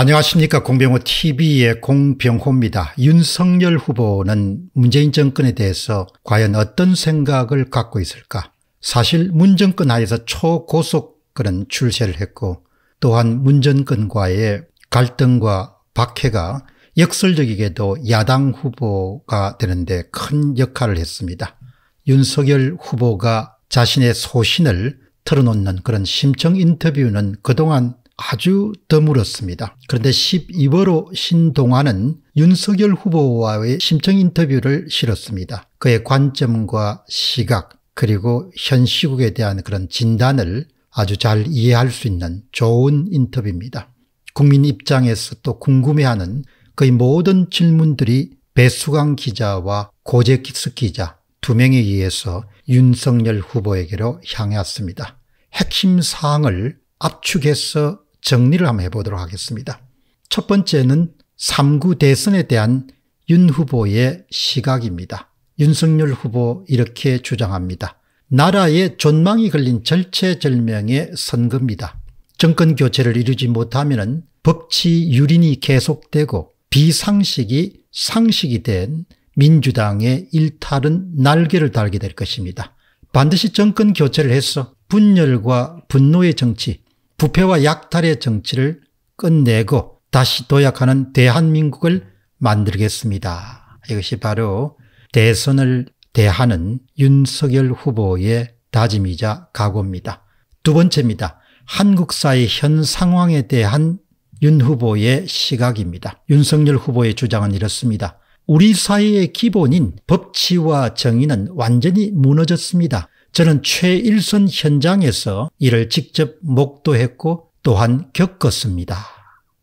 안녕하십니까 공병호 tv의 공병호입니다. 윤석열 후보는 문재인 정권에 대해서 과연 어떤 생각을 갖고 있을까 사실 문정권 하에서 초고속 그런 출세를 했고 또한 문정권과의 갈등과 박해가 역설적이게도 야당 후보가 되는데 큰 역할을 했습니다. 윤석열 후보가 자신의 소신을 털어놓는 그런 심층 인터뷰는 그동안 아주 드물었습니다. 그런데 12월호 신동아는 윤석열 후보와의 심층 인터뷰를 실었습니다. 그의 관점과 시각 그리고 현 시국에 대한 그런 진단을 아주 잘 이해할 수 있는 좋은 인터뷰입니다. 국민 입장에서 또 궁금해하는 거의 모든 질문들이 배수강 기자와 고재키스 기자 두 명에 의해서 윤석열 후보에게로 향했습니다. 핵심 사항을 압축해서 정리를 한번 해보도록 하겠습니다. 첫 번째는 3구 대선에 대한 윤 후보의 시각입니다. 윤석열 후보 이렇게 주장합니다. 나라의 존망이 걸린 절체절명의 선거입니다. 정권 교체를 이루지 못하면 법치 유린이 계속되고 비상식이 상식이 된 민주당의 일탈은 날개를 달게 될 것입니다. 반드시 정권 교체를 해서 분열과 분노의 정치, 부패와 약탈의 정치를 끝내고 다시 도약하는 대한민국을 만들겠습니다. 이것이 바로 대선을 대하는 윤석열 후보의 다짐이자 각오입니다. 두 번째입니다. 한국사의 현 상황에 대한 윤 후보의 시각입니다. 윤석열 후보의 주장은 이렇습니다. 우리 사회의 기본인 법치와 정의는 완전히 무너졌습니다. 저는 최일선 현장에서 이를 직접 목도했고 또한 겪었습니다.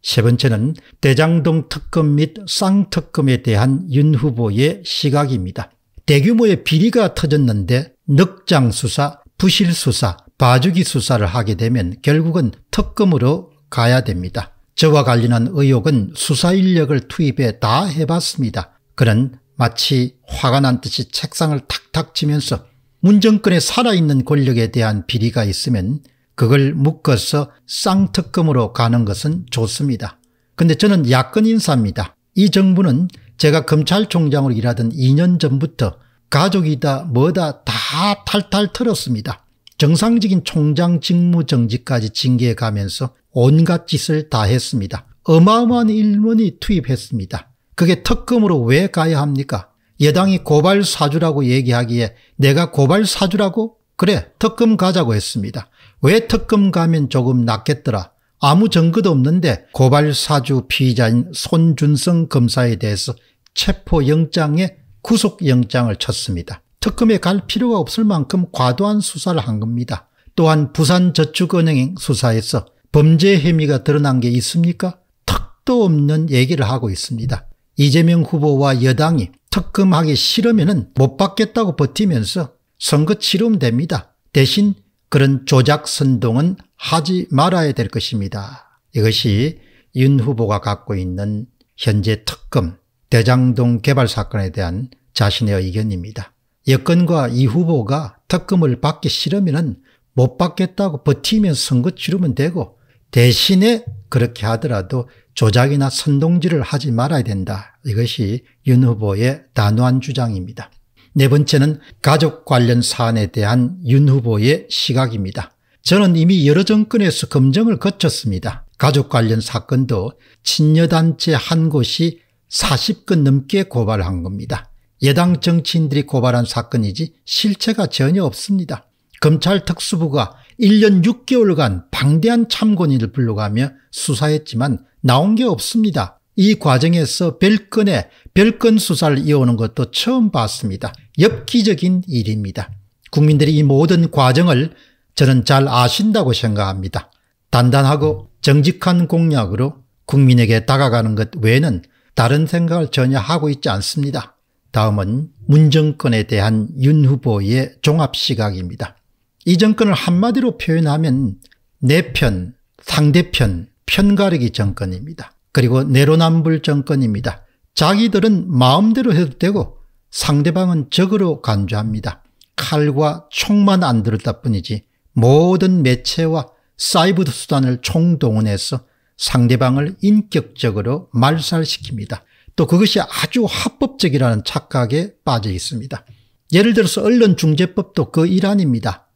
세 번째는 대장동 특검 및 쌍특검에 대한 윤 후보의 시각입니다. 대규모의 비리가 터졌는데 늑장 수사, 부실 수사, 봐주기 수사를 하게 되면 결국은 특검으로 가야 됩니다. 저와 관련한 의혹은 수사 인력을 투입해 다 해봤습니다. 그는 마치 화가 난 듯이 책상을 탁탁 치면서 문정권에 살아있는 권력에 대한 비리가 있으면 그걸 묶어서 쌍특검으로 가는 것은 좋습니다. 근데 저는 야권 인사입니다. 이 정부는 제가 검찰총장으로 일하던 2년 전부터 가족이다 뭐다 다 탈탈 털었습니다. 정상적인 총장 직무 정지까지 징계해 가면서 온갖 짓을 다 했습니다. 어마어마한 일원이 투입했습니다. 그게 특검으로 왜 가야 합니까? 여당이 고발 사주라고 얘기하기에 내가 고발 사주라고? 그래 특검 가자고 했습니다. 왜 특검 가면 조금 낫겠더라. 아무 증거도 없는데 고발 사주 피의자인 손준성 검사에 대해서 체포영장에 구속영장을 쳤습니다. 특검에 갈 필요가 없을 만큼 과도한 수사를 한 겁니다. 또한 부산저축은행 수사에서 범죄 혐의가 드러난 게 있습니까? 턱도 없는 얘기를 하고 있습니다. 이재명 후보와 여당이 특검하기 싫으면 못 받겠다고 버티면서 선거 치르면 됩니다. 대신 그런 조작 선동은 하지 말아야 될 것입니다. 이것이 윤 후보가 갖고 있는 현재 특검 대장동 개발 사건에 대한 자신의 의견입니다. 여권과이 후보가 특검을 받기 싫으면 못 받겠다고 버티면 선거 치르면 되고 대신에 그렇게 하더라도 조작이나 선동질을 하지 말아야 된다. 이것이 윤 후보의 단호한 주장입니다. 네 번째는 가족 관련 사안에 대한 윤 후보의 시각입니다. 저는 이미 여러 정권에서 검증을 거쳤습니다. 가족 관련 사건도 친여단체 한 곳이 40건 넘게 고발한 겁니다. 여당 정치인들이 고발한 사건이지 실체가 전혀 없습니다. 검찰 특수부가 1년 6개월간 방대한 참고인을 불러가며 수사했지만 나온 게 없습니다. 이 과정에서 별건에 별건 수사를 이어오는 것도 처음 봤습니다. 엽기적인 일입니다. 국민들이 이 모든 과정을 저는 잘 아신다고 생각합니다. 단단하고 정직한 공약으로 국민에게 다가가는 것 외에는 다른 생각을 전혀 하고 있지 않습니다. 다음은 문정권에 대한 윤 후보의 종합 시각입니다. 이 정권을 한마디로 표현하면 내 편, 상대편, 편가르기 정권입니다. 그리고 내로남불 정권입니다. 자기들은 마음대로 해도 되고 상대방은 적으로 간주합니다. 칼과 총만 안 들었다 뿐이지 모든 매체와 사이버 수단을 총동원해서 상대방을 인격적으로 말살시킵니다. 또 그것이 아주 합법적이라는 착각에 빠져 있습니다. 예를 들어서 언론중재법도 그 일환입니다.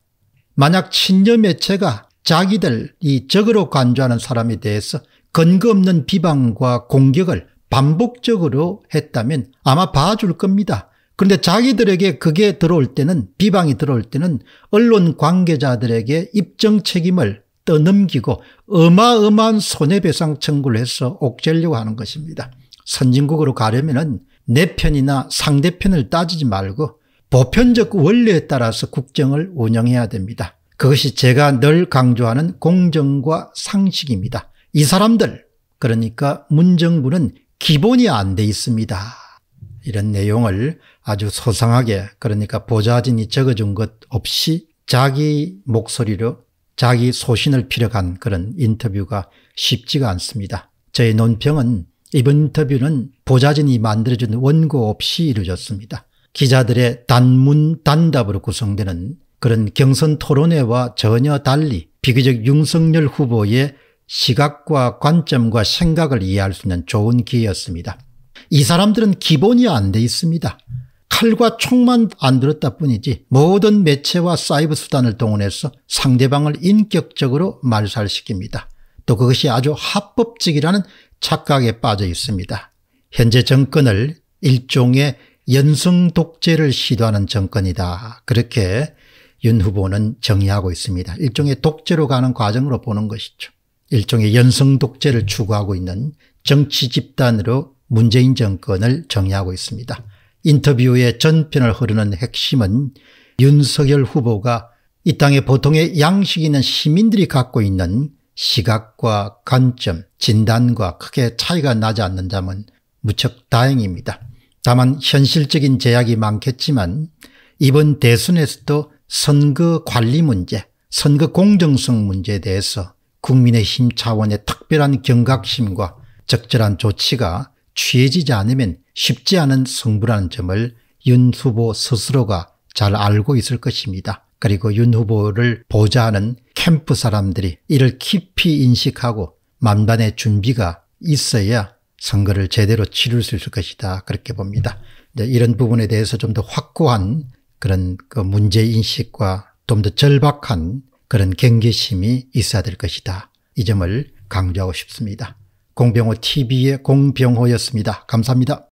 만약 친녀 매체가 자기들 이 적으로 간주하는 사람에 대해서 근거 없는 비방과 공격을 반복적으로 했다면 아마 봐줄 겁니다. 그런데 자기들에게 그게 들어올 때는 비방이 들어올 때는 언론 관계자들에게 입증 책임을 떠넘기고 어마어마한 손해배상 청구를 해서 옥죄려고 하는 것입니다. 선진국으로 가려면 내 편이나 상대편을 따지지 말고 보편적 원리에 따라서 국정을 운영해야 됩니다. 그것이 제가 늘 강조하는 공정과 상식입니다. 이 사람들 그러니까 문정부는 기본이 안 돼 있습니다. 이런 내용을 아주 소상하게 그러니까 보좌진이 적어준 것 없이 자기 목소리로 자기 소신을 피력한 그런 인터뷰가 쉽지가 않습니다. 저의 논평은 이번 인터뷰는 보좌진이 만들어준 원고 없이 이루어졌습니다. 기자들의 단문 단답으로 구성되는 그런 경선 토론회와 전혀 달리 비교적 윤석열 후보의 시각과 관점과 생각을 이해할 수 있는 좋은 기회였습니다. 이 사람들은 기본이 안 돼 있습니다. 칼과 총만 안 들었다 뿐이지 모든 매체와 사이버 수단을 동원해서 상대방을 인격적으로 말살시킵니다. 또 그것이 아주 합법적이라는 착각에 빠져 있습니다. 현재 정권을 일종의 연성 독재를 시도하는 정권이다. 그렇게 윤 후보는 정의하고 있습니다. 일종의 독재로 가는 과정으로 보는 것이죠. 일종의 연성 독재를 추구하고 있는 정치 집단으로 문재인 정권을 정의하고 있습니다. 인터뷰의 전편을 흐르는 핵심은 윤석열 후보가 이 땅에 보통의 양식 있는 시민들이 갖고 있는 시각과 관점, 진단과 크게 차이가 나지 않는 다면 무척 다행입니다. 다만 현실적인 제약이 많겠지만 이번 대선에서도 선거 관리 문제, 선거 공정성 문제에 대해서 국민의힘 차원의 특별한 경각심과 적절한 조치가 취해지지 않으면 쉽지 않은 승부라는 점을 윤 후보 스스로가 잘 알고 있을 것입니다. 그리고 윤 후보를 보좌하는 캠프 사람들이 이를 깊이 인식하고 만반의 준비가 있어야 선거를 제대로 치를 수 있을 것이다 그렇게 봅니다. 이런 부분에 대해서 좀 더 확고한 그런 그 문제인식과 좀 더 절박한 그런 경계심이 있어야 될 것이다. 이 점을 강조하고 싶습니다. 공병호 TV의 공병호였습니다. 감사합니다.